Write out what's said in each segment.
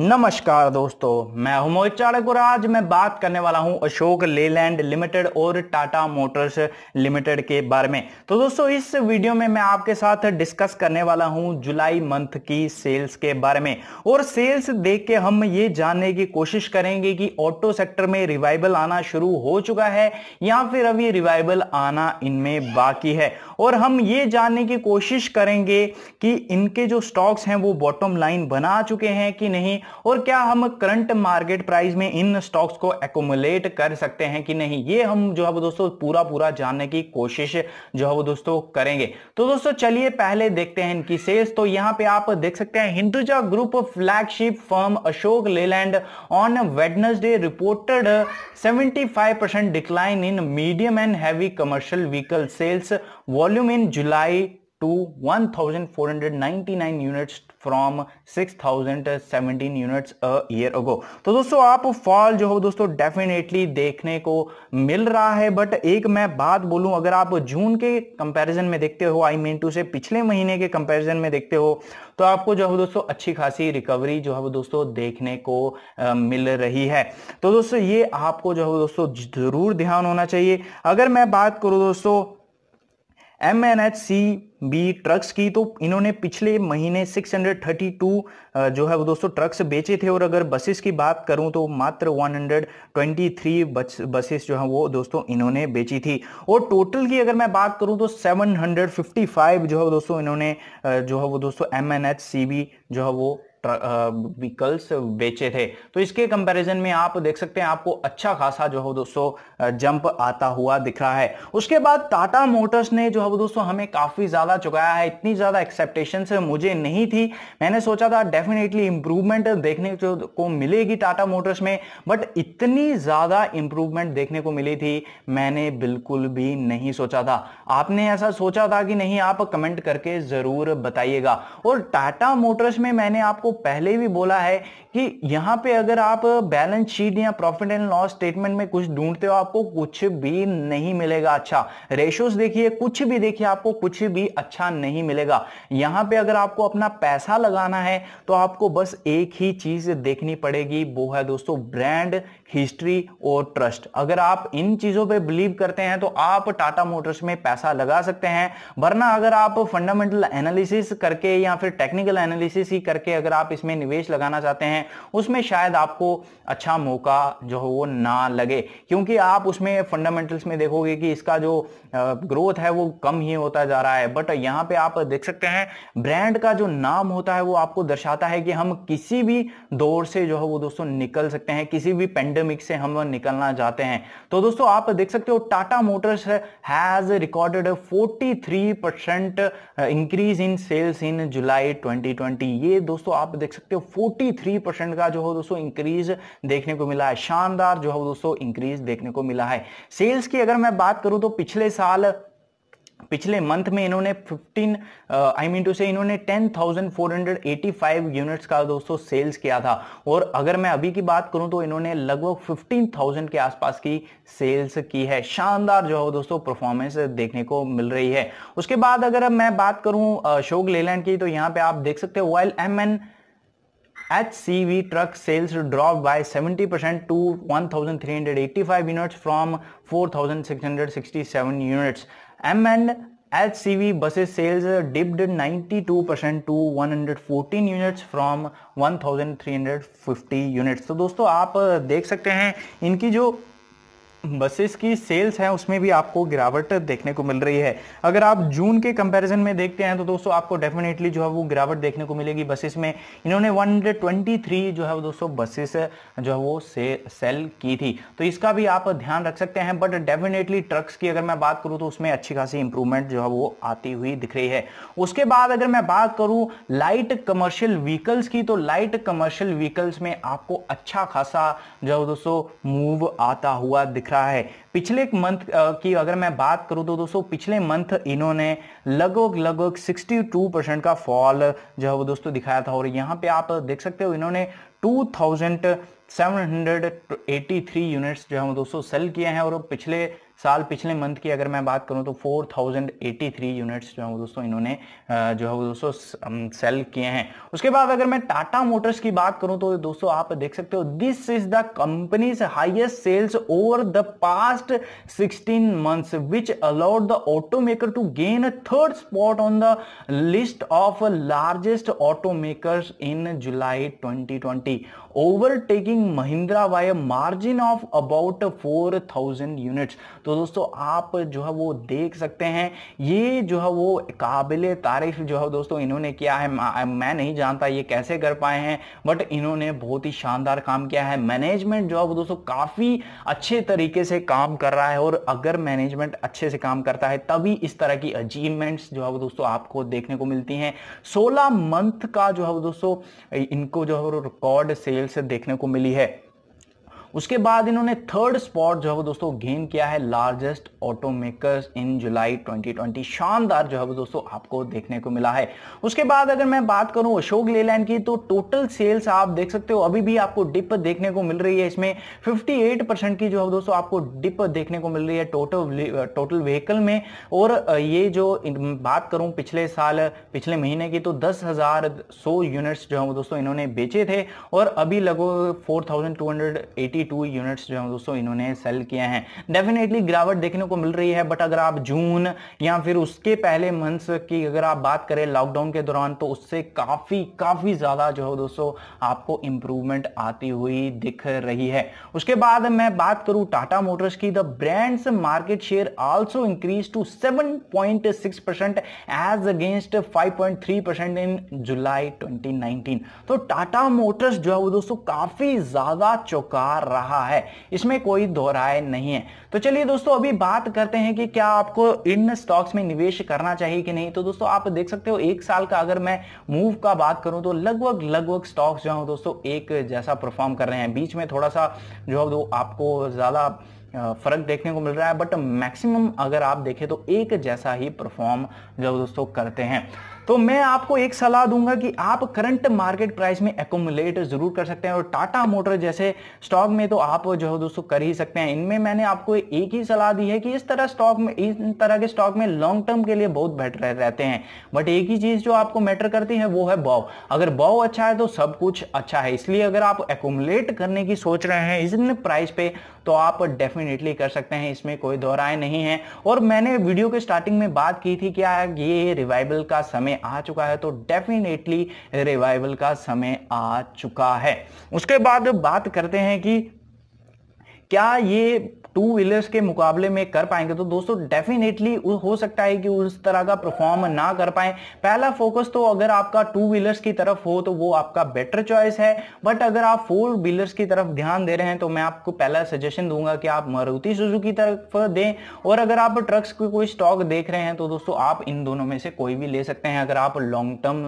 नमस्कार दोस्तों मैं हूं मोहित चाणक और आज मैं बात करने वाला हूं अशोक लेलैंड लिमिटेड और टाटा मोटर्स लिमिटेड के बारे में तो दोस्तों इस वीडियो में मैं आपके साथ डिस्कस करने वाला हूं जुलाई मंथ की सेल्स के बारे में और सेल्स देख के हम ये जानने की कोशिश करेंगे कि ऑटो सेक्टर में रिवाइवल आना शुरू हो चुका है या फिर अभी रिवाइवल आना इनमें बाकी है और हम ये जानने की कोशिश करेंगे कि इनके जो स्टॉक्स हैं वो बॉटम लाइन बना चुके हैं कि नहीं और क्या हम करंट मार्केट प्राइस में इन स्टॉक्स को एकोमुलेट कर सकते हैं कि नहीं ये हम जो है वो दोस्तों पूरा पूरा जानने की कोशिश जो है वो दोस्तों करेंगे तो दोस्तों चलिए पहले देखते हैं इनकी सेल्स तो यहां पे आप देख सकते हैं Hinduja group flagship firm Ashok Leyland on Wednesday reported seventy percent decline in medium and heavy commercial vehicle sales volume in July to 1499 units from 6017 units a year ago तो दोस्तों आप फॉल जो हो दोस्तों डेफिनेटली देखने को मिल रहा है बट एक मैं बात बोलूं अगर आप जून के कंपैरिजन में देखते हो आई मीन टू से पिछले महीने के कंपैरिजन में देखते हो तो आपको जो है दोस्तों अच्छी खासी रिकवरी जो है दोस्तों देखने को आ, मिल रही है तो दोस्तों ये आपको जो है दोस्तों जरूर ध्यान होना चाहिए अगर मैं बात करूँ दोस्तों M N H C B trucks की तो इन्होंने पिछले महीने 632 जो है वो दोस्तों ट्रक्स बेचे थे और अगर बसेस की बात करूं तो मात्र 123 बस बसेस जो है वो दोस्तों इन्होंने बेची थी और टोटल की अगर मैं बात करूं तो 755 जो है वो दोस्तों इन्होंने जो है वो दोस्तों M N H C B जो है वो व्हीकल्स बेचे थे तो इसके कंपैरिजन में आप देख सकते हैं आपको अच्छा खासा जो है दोस्तों जंप आता हुआ दिख रहा है उसके बाद टाटा मोटर्स ने जो है दोस्तों हमें काफ़ी ज़्यादा चुकाया है इतनी ज़्यादा एक्सेप्टेशन मुझे नहीं थी मैंने सोचा था डेफिनेटली इंप्रूवमेंट देखने को मिलेगी टाटा मोटर्स में बट इतनी ज़्यादा इंप्रूवमेंट देखने को मिली थी मैंने बिल्कुल भी नहीं सोचा था आपने ऐसा सोचा था कि नहीं आप कमेंट करके ज़रूर बताइएगा और टाटा मोटर्स में मैंने आपको पहले भी बोला है कि यहाँ पे अगर आप बैलेंस शीट या प्रॉफिट एंड लॉस स्टेटमेंट में कुछ ढूंढते हो आपको कुछ भी नहीं मिलेगा अच्छा रेशोस देखिए कुछ भी देखिए आपको कुछ भी अच्छा नहीं मिलेगा यहाँ पे अगर आपको अपना पैसा लगाना है तो आपको बस एक ही चीज देखनी पड़ेगी वो है दोस्तों ब्रांड हिस्ट्री और ट्रस्ट अगर आप इन चीजों पे बिलीव करते हैं तो आप टाटा मोटर्स में पैसा लगा सकते हैं वरना अगर आप फंडामेंटल एनालिसिस करके या फिर टेक्निकल एनालिसिस ही करके अगर आप आप इसमें निवेश लगाना चाहते हैं उसमें शायद आपको अच्छा मौका जो है वो ना लगे क्योंकि आप उसमें फंडामेंटल्स में देखोगे कि इसका जो ग्रोथ है वो कम ही होता जा रहा है बट यहाँ पे आप देख सकते हैं ब्रांड का जो नाम होता है वो आपको दर्शाता है कि हम किसी भी दौर से जो है वो दोस्तों निकल सकते हैं किसी भी पेंडेमिक से हम निकलना चाहते हैं तो दोस्तों आप देख सकते हो Tata Motors has recorded 43 percent increase in sales in July 2020 ये दोस्तों आप आप देख सकते हो 43 परसेंट का जो हो दोस्तों इंक्रीज देखने को मिला है शानदार जो हो दोस्तों इंक्रीज देखने को मिला है सेल्स की अगर मैं बात करूं तो पिछले साल पिछले मंथ में इन्होंने 15 आई मीन टू से इन्होंने 10,485 यूनिट्स का दोस्तों सेल्स किया था और अगर मैं अभी की बात करूं तो इन्होंने लगभग 15,000 के आसपास की सेल्स की है शानदार जो है दोस्तों परफॉर्मेंस देखने को मिल रही है उसके बाद अगर मैं बात करूं अशोक uh, लेलैंड की तो यहां पे आप देख सकते हो while M N HCV truck sales dropped by 70% to 1,385 units from 4,667 units. M and HCV buses sales dipped 92% to 114 units from 1,350 units. तो दोस्तों आप देख सकते हैं इनकी जो बसेस की सेल्स हैं उसमें भी आपको गिरावट देखने को मिल रही है अगर आप जून के कंपैरिजन में देखते हैं तो दोस्तों आपको डेफिनेटली जो है वो गिरावट देखने को मिलेगी बसेस में इन्होंने 123 जो है वो दोस्तों बसेस जो है वो से सेल की थी तो इसका भी आप ध्यान रख सकते हैं बट डेफिनेटली ट्रक्स की अगर मैं बात करूँ तो उसमें अच्छी खासी इंप्रूवमेंट जो है वो आती हुई दिख रही है उसके बाद अगर मैं बात करूँ लाइट कमर्शियल व्हीकल्स की तो लाइट कमर्शियल व्हीकल्स में आपको अच्छा खासा जो है दोस्तों मूव आता हुआ दिख रहा रहा है पिछले मंथ की अगर मैं बात करूं तो दोस्तों पिछले मंथ इन्होंने लगभग लगभग 62 परसेंट का फॉल जो है वो दोस्तों दिखाया था और यहां पे आप देख सकते हो इन्होंने 2783 यूनिट्स जो है वो दोस्तों सेल किए हैं और पिछले साल पिछले मंथ की अगर मैं बात करूं तो 4083 यूनिट्स जो है वो दोस्तों इन्होंने जो है वो दोस्तों सेल किए हैं उसके बाद अगर मैं टाटा मोटर्स की बात करूं तो दोस्तों आप देख सकते हो this is the company's highest sales over the past 16 months which allowed the auto maker to gain third spot on the list of largest auto maker in July twenty overtaking Mahindra by margin of about four thousand units तो दोस्तों आप जो है वो देख सकते हैं ये जो है वो काबिल तारीफ जो है दोस्तों इन्होंने किया है मैं नहीं जानता ये कैसे कर पाए हैं बट इन्होंने बहुत ही शानदार काम किया है मैनेजमेंट जो है वो दोस्तों काफ़ी अच्छे तरीके से काम कर रहा है और अगर मैनेजमेंट अच्छे से काम करता है तभी इस तरह की अचीवमेंट्स जो है वो दोस्तों आपको देखने को मिलती हैं 16 मंथ का जो है वो दोस्तों इनको जो है वो रिकॉर्ड सेल्स देखने को मिली है उसके बाद इन्होंने थर्ड स्पॉट जो है वो दोस्तों गेन किया है लार्जेस्ट ऑटोमेकर्स इन जुलाई 2020 शानदार जो है वो दोस्तों आपको देखने को मिला है उसके बाद अगर मैं बात करूं अशोक लेलैंड की तो टोटल सेल्स आप देख सकते हो अभी भी आपको डिप देखने को मिल रही है इसमें फिफ्टी की जो है दोस्तों आपको डिप देखने को मिल रही है टोटल टोटल व्हीकल में और ये जो बात करूं पिछले साल पिछले महीने की तो दस हजार सौ यूनिट्स जो है वो दोस्तों इन्होंने बेचे थे और अभी लगभग four thousand two hundred eighty 32 units जो है दोस्तों इन्होंने सेल किए हैं डेफिनेटली गिरावट देखने को मिल रही है बट अगर आप जून या फिर उसके पहले मंथ्स की अगर आप बात करें लॉकडाउन के दौरान तो उससे काफ़ी काफ़ी ज़्यादा जो है दोस्तों आपको इंप्रूवमेंट आती हुई दिख रही है उसके बाद मैं बात करूं टाटा मोटर्स की the brand's market share also increase to seven point six percent as against five point three percent in July twenty nineteen तो टाटा मोटर्स जो है वो दोस्तों काफी ज्यादा चौका रहा है इसमें कोई दोहराए नहीं है तो चलिए दोस्तों अभी बात करते हैं कि क्या आपको इन स्टॉक्स में निवेश करना चाहिए कि नहीं तो दोस्तों आप देख सकते हो एक साल का अगर मैं मूव का बात करूं तो लगभग लगभग स्टॉक्स जो है दोस्तों एक जैसा परफॉर्म कर रहे हैं बीच में थोड़ा सा जो है आपको ज्यादा फर्क देखने को मिल रहा है बट मैक्सिमम अगर आप देखें तो एक जैसा ही परफॉर्म जो दोस्तों करते हैं तो मैं आपको एक सलाह दूंगा कि आप करंट मार्केट प्राइस में एकोमुलेट जरूर कर सकते हैं और टाटा मोटर जैसे स्टॉक में तो आप जो है दोस्तों कर ही सकते हैं इनमें मैंने आपको एक ही सलाह दी है कि इस तरह स्टॉक में इन तरह के स्टॉक में लॉन्ग टर्म के लिए बहुत बेटर रहते हैं बट एक ही चीज जो आपको मैटर करती है वो है बॉव अगर बॉव अच्छा है तो सब कुछ अच्छा है इसलिए अगर आप एकोमुलेट करने की सोच रहे हैं इस प्राइस पे तो आप डेफिनेटली कर सकते हैं इसमें कोई दोहराए नहीं है और मैंने वीडियो के स्टार्टिंग में बात की थी क्या ये रिवाइवल का समय में आ चुका है तो डेफिनेटली रिवाइवल का समय आ चुका है उसके बाद बात करते हैं कि क्या ये टू व्हीलर्स के मुकाबले में कर पाएंगे तो दोस्तों डेफिनेटली हो सकता है कि उस तरह का परफॉर्म ना कर पाए पहला फोकस तो अगर आपका टू व्हीलर्स की तरफ हो तो वो आपका बेटर चॉइस है बट अगर आप फोर व्हीलर्स की तरफ ध्यान दे रहे हैं तो मैं आपको पहला सजेशन दूंगा कि आप मारुति की तरफ दें और अगर आप ट्रक्स की कोई स्टॉक देख रहे हैं तो दोस्तों आप इन दोनों में से कोई भी ले सकते हैं अगर आप लॉन्ग टर्म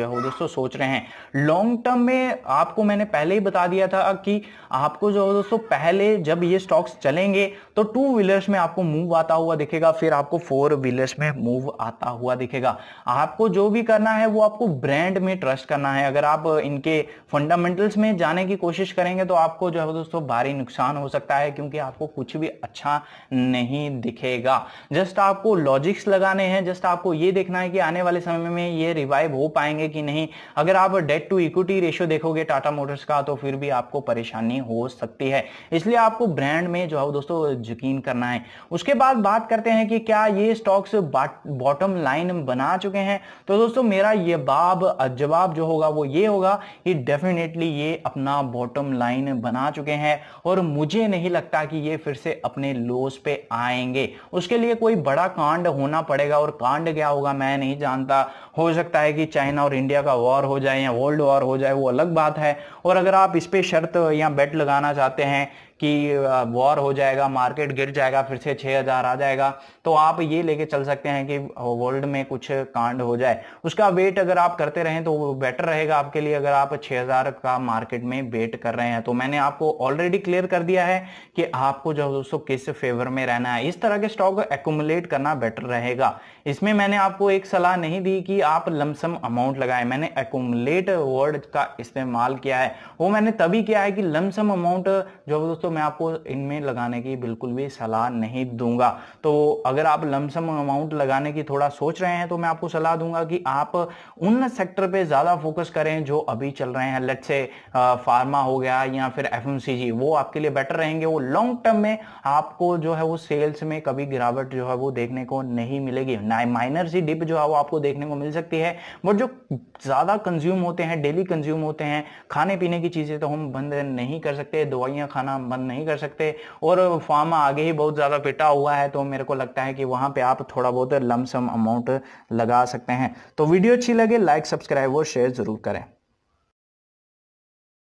जो है दोस्तों सोच रहे हैं लॉन्ग टर्म में आपको मैंने पहले ही बता दिया था कि आपको जो दोस्तों पहले जब ये स्टॉक्स चलेंगे देखेंगे तो टू व्हीलर्स में आपको मूव आता हुआ दिखेगा फिर आपको फोर व्हीलर्स में मूव आता हुआ दिखेगा आपको जो भी करना है वो आपको ब्रांड में ट्रस्ट करना है अगर आप इनके फंडामेंटल्स में जाने की कोशिश करेंगे तो आपको जो है दोस्तों भारी नुकसान हो सकता है क्योंकि आपको कुछ भी अच्छा नहीं दिखेगा जस्ट आपको लॉजिक्स लगाने हैं जस्ट आपको ये देखना है कि आने वाले समय में ये रिवाइव हो पाएंगे कि नहीं अगर आप डेट टू इक्विटी रेशियो देखोगे टाटा मोटर्स का तो फिर भी आपको परेशानी हो सकती है इसलिए आपको ब्रांड में जो है दोस्तों दोस्तों यकीन करना है उसके बाद बात करते हैं कि क्या ये स्टॉक्स बॉटम लाइन बना चुके हैं तो दोस्तों मेरा ये बाब जवाब जो होगा वो ये होगा कि डेफिनेटली ये अपना बॉटम लाइन बना चुके हैं और मुझे नहीं लगता कि ये फिर से अपने लोस पे आएंगे उसके लिए कोई बड़ा कांड होना पड़ेगा और कांड क्या होगा मैं नहीं जानता हो सकता है कि चाइना और इंडिया का वॉर हो जाए या वर्ल्ड वॉर हो जाए वो अलग बात है और अगर आप इस पर शर्त या बेट लगाना चाहते हैं कि वॉर हो जाएगा मार्केट गिर जाएगा फिर से 6000 आ जाएगा तो आप ये लेके चल सकते हैं कि वर्ल्ड में कुछ कांड हो जाए उसका वेट अगर आप करते रहें तो बेटर रहेगा आपके लिए अगर आप 6000 का मार्केट में वेट कर रहे हैं तो मैंने आपको ऑलरेडी क्लियर कर दिया है कि आपको जो दोस्तों किस फेवर में रहना है इस तरह के स्टॉक एकोमुलेट करना बेटर रहेगा इसमें मैंने आपको एक सलाह नहीं दी कि आप लमसम अमाउंट लगाए मैंने एकोमुलेट वर्ड का इस्तेमाल किया है वो मैंने तभी किया है कि लमसम अमाउंट जो दोस्तों मैं आपको इनमें लगाने की बिल्कुल भी सलाह नहीं दूंगा तो अगर आप लमसम अमाउंट लगाने की थोड़ा सोच रहे हैं तो मैं आपको सलाह दूंगा कि आप उन सेक्टर पे ज़्यादा फोकस करें जो अभी चल रहे हैं लेट से फार्मा हो गया या फिर एफ वो आपके लिए बेटर रहेंगे वो लॉन्ग टर्म में आपको जो है वो सेल्स में कभी गिरावट जो है वो देखने को नहीं मिलेगी माइनर सी डिप जो है वो आपको देखने को मिल सकती है बट जो ज़्यादा कंज्यूम होते हैं डेली कंज्यूम होते हैं खाने पीने की चीज़ें तो हम बंद नहीं कर सकते दवाइयां खाना बंद नहीं कर सकते और फार्म आगे ही बहुत ज़्यादा पिटा हुआ है तो मेरे को लगता है कि वहां पे आप थोड़ा बहुत लमसम अमाउंट लगा सकते हैं तो वीडियो अच्छी लगे लाइक सब्सक्राइब और शेयर ज़रूर करें